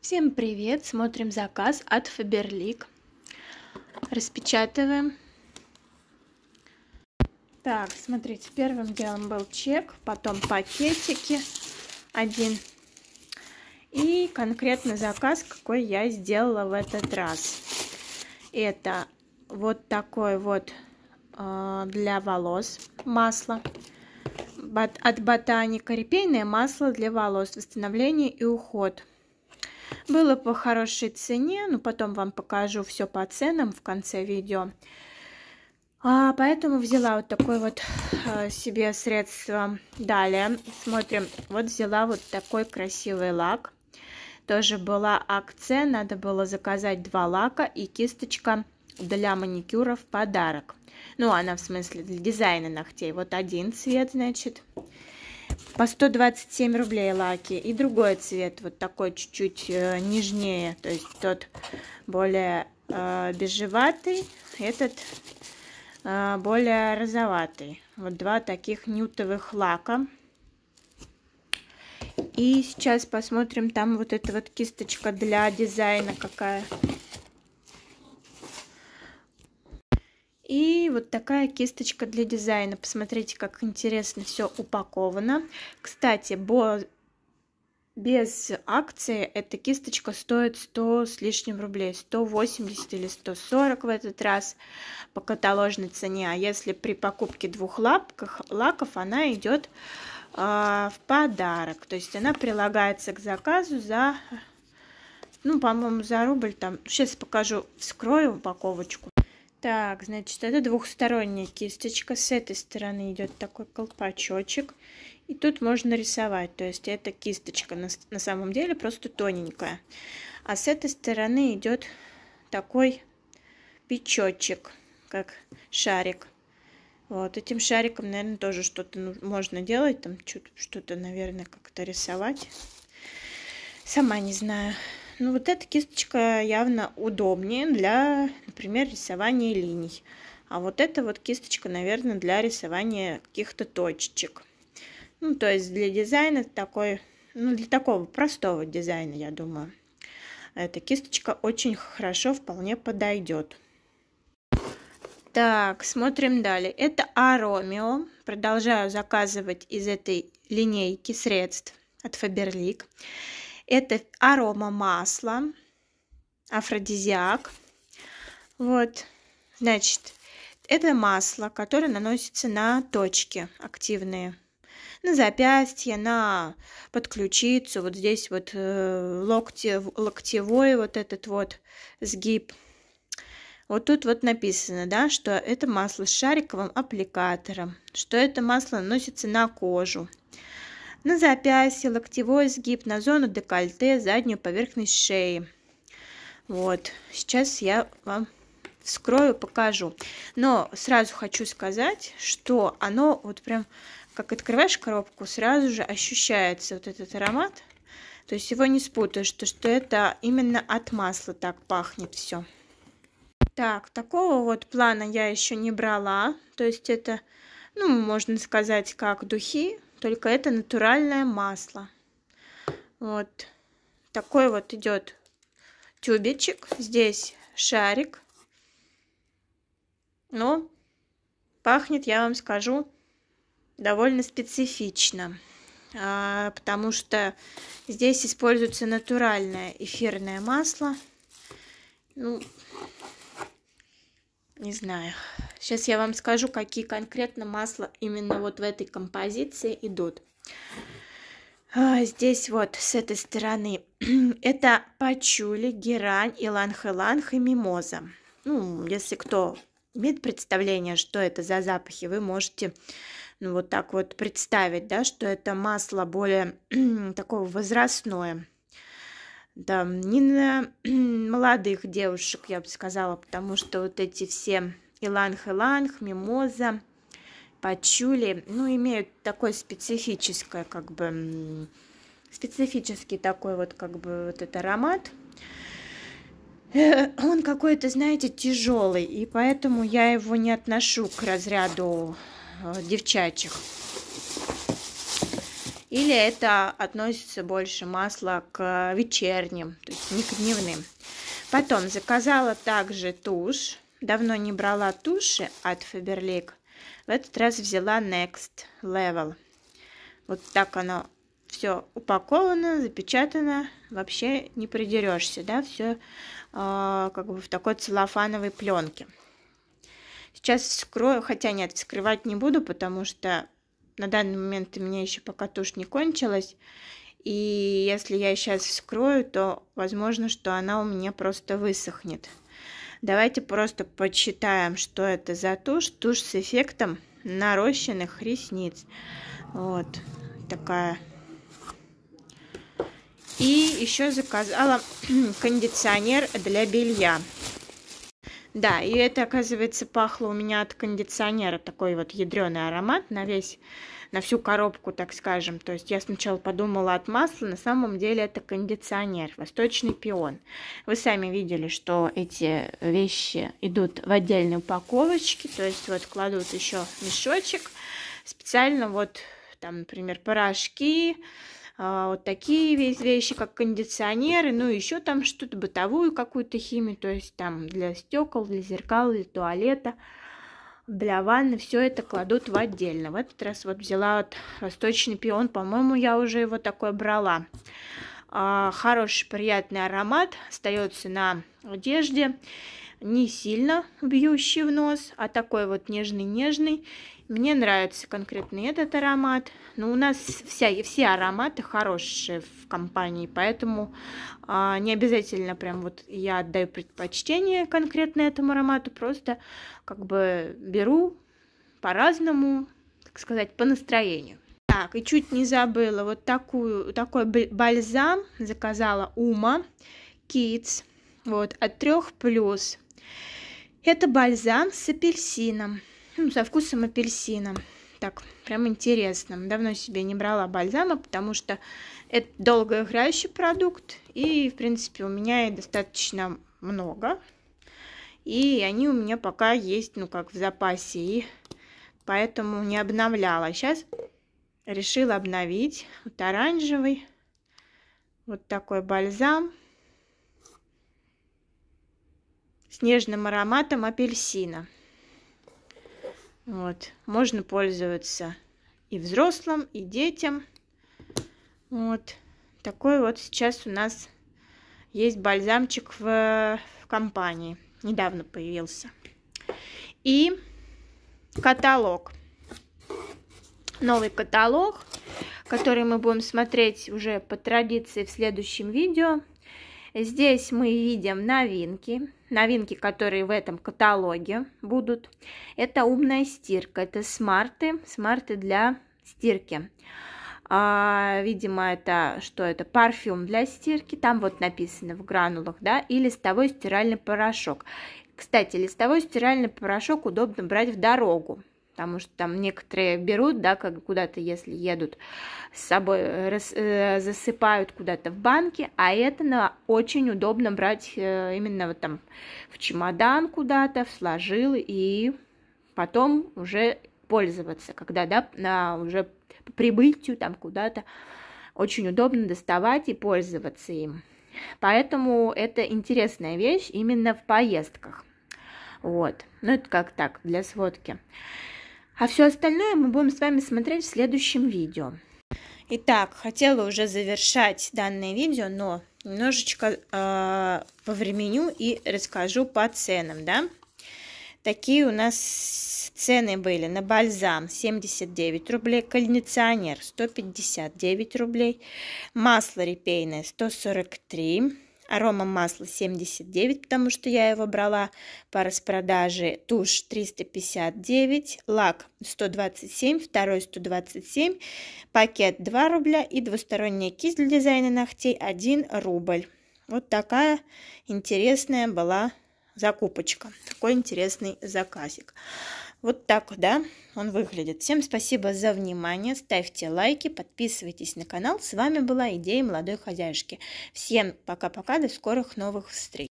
Всем привет! Смотрим заказ от Фаберлик. Распечатываем. Так, смотрите, первым делом был чек, потом пакетики один. И конкретно заказ, какой я сделала в этот раз. Это вот такой вот э, для волос масло от Ботаника. Репейное масло для волос. Восстановление и уход. Было по хорошей цене, но ну, потом вам покажу все по ценам в конце видео. А, поэтому взяла вот такое вот а, себе средство. Далее смотрим. Вот взяла вот такой красивый лак. Тоже была акция. Надо было заказать два лака и кисточка для маникюра в подарок. Ну, она в смысле для дизайна ногтей. Вот один цвет, значит по 127 рублей лаки. И другой цвет, вот такой чуть-чуть э, нежнее, то есть тот более э, бежеватый, этот э, более розоватый. Вот два таких нютовых лака. И сейчас посмотрим, там вот эта вот кисточка для дизайна какая. вот такая кисточка для дизайна. Посмотрите, как интересно все упаковано. Кстати, бо... без акции эта кисточка стоит 100 с лишним рублей. 180 или 140 в этот раз по каталожной цене. А если при покупке двух лапках, лаков она идет э, а, в подарок. То есть она прилагается к заказу за ну, по-моему, за рубль там. Сейчас покажу, вскрою упаковочку. Так, значит, это двухсторонняя кисточка. С этой стороны идет такой колпачочек. И тут можно рисовать. То есть эта кисточка на, на самом деле просто тоненькая. А с этой стороны идет такой печочек, как шарик. Вот, этим шариком, наверное, тоже что-то можно делать, там что-то, наверное, как-то рисовать. Сама не знаю. Ну вот эта кисточка явно удобнее для, например, рисования линий. А вот эта вот кисточка, наверное, для рисования каких-то точечек. Ну, то есть для дизайна такой, ну, для такого простого дизайна, я думаю, эта кисточка очень хорошо вполне подойдет. Так, смотрим далее. Это Аромио. Продолжаю заказывать из этой линейки средств от Faberlic. Это арома масла, афродизиак. Вот, значит, это масло, которое наносится на точки активные. На запястье, на подключицу, вот здесь вот э, локти, локте, локтевой вот этот вот сгиб. Вот тут вот написано, да, что это масло с шариковым аппликатором, что это масло наносится на кожу на запястье, локтевой сгиб, на зону декольте, заднюю поверхность шеи. Вот, сейчас я вам вскрою, покажу. Но сразу хочу сказать, что оно вот прям, как открываешь коробку, сразу же ощущается вот этот аромат. То есть его не спутаешь, то что это именно от масла так пахнет все. Так, такого вот плана я еще не брала. То есть это, ну, можно сказать, как духи, только это натуральное масло. Вот такой вот идет тюбичек. Здесь шарик. Но ну, пахнет, я вам скажу, довольно специфично. А, потому что здесь используется натуральное эфирное масло. Ну, не знаю. Сейчас я вам скажу, какие конкретно масла именно вот в этой композиции идут. А, здесь вот с этой стороны это пачули, герань, иланг-иланг и мимоза. Ну, если кто имеет представление, что это за запахи, вы можете ну, вот так вот представить, да, что это масло более такого возрастное. Да, не на молодых девушек, я бы сказала, потому что вот эти все иланг-иланг, мимоза, пачули, ну, имеют такое специфическое, как бы, специфический такой вот, как бы, вот этот аромат. Э, он какой-то, знаете, тяжелый, и поэтому я его не отношу к разряду э, девчачьих. Или это относится больше масло к вечерним, то есть не к дневным. Потом заказала также тушь Давно не брала туши от Faberlic. В этот раз взяла Next Level. Вот так оно все упаковано, запечатано. Вообще не придерешься, да, все э, а, как бы в такой целлофановой пленке. Сейчас вскрою, хотя нет, вскрывать не буду, потому что на данный момент у меня еще пока тушь не кончилась. И если я сейчас вскрою, то возможно, что она у меня просто высохнет. Давайте просто почитаем, что это за тушь. Тушь с эффектом нарощенных ресниц. Вот такая. И еще заказала кондиционер для белья. Да, и это, оказывается, пахло у меня от кондиционера. Такой вот ядреный аромат на весь на всю коробку, так скажем. То есть я сначала подумала от масла, на самом деле это кондиционер, восточный пион. Вы сами видели, что эти вещи идут в отдельной упаковочке, то есть вот кладут еще мешочек, специально вот там, например, порошки, а, вот такие весь вещи, как кондиционеры, ну еще там что-то бытовую какую-то химию, то есть там для стекол, для зеркал, для туалета – для ванны все это кладут в отдельно. В этот раз вот взяла вот восточный пион, по-моему, я уже его такой брала. А, хороший приятный аромат остается на одежде не сильно бьющий в нос, а такой вот нежный-нежный. Мне нравится конкретно этот аромат. Но ну, у нас вся, все ароматы хорошие в компании, поэтому а, не обязательно прям вот я отдаю предпочтение конкретно этому аромату, просто как бы беру по-разному, так сказать, по настроению. Так, и чуть не забыла, вот такую, такой бальзам заказала Ума Kids, вот, от трех плюс. Это бальзам с апельсином, ну, со вкусом апельсина. Так, прям интересно. Давно себе не брала бальзама, потому что это долгоиграющий продукт. И, в принципе, у меня и достаточно много. И они у меня пока есть, ну, как в запасе. И поэтому не обновляла. Сейчас решила обновить. Вот оранжевый. Вот такой бальзам. с нежным ароматом апельсина. Вот. Можно пользоваться и взрослым, и детям. Вот. Такой вот сейчас у нас есть бальзамчик в, в компании. Недавно появился. И каталог. Новый каталог, который мы будем смотреть уже по традиции в следующем видео. Здесь мы видим новинки, новинки, которые в этом каталоге будут. Это умная стирка, это смарты, смарты для стирки. А, видимо, это что это? Парфюм для стирки. Там вот написано в гранулах, да, и листовой стиральный порошок. Кстати, листовой стиральный порошок удобно брать в дорогу потому что там некоторые берут, да, как куда-то, если едут, с собой э, рас, э, засыпают куда-то в банке, а это на, очень удобно брать э, именно вот там в чемодан куда-то, сложил и потом уже пользоваться, когда, да, на уже по прибытию там куда-то очень удобно доставать и пользоваться им. Поэтому это интересная вещь именно в поездках. Вот. Ну, это как так, для сводки. А все остальное мы будем с вами смотреть в следующем видео. Итак, хотела уже завершать данное видео, но немножечко э, а, времени и расскажу по ценам, да. Такие у нас цены были на бальзам 79 рублей, кондиционер 159 рублей, масло репейное 143 рублей Арома масла 79, потому что я его брала по распродаже. Тушь 359, лак 127, второй 127, пакет 2 рубля и двусторонняя кисть для дизайна ногтей 1 рубль. Вот такая интересная была закупочка. Такой интересный заказик. Вот так, да, он выглядит. Всем спасибо за внимание, ставьте лайки, подписывайтесь на канал. С вами была Идея молодой хозяйки. Всем пока-пока, до скорых новых встреч.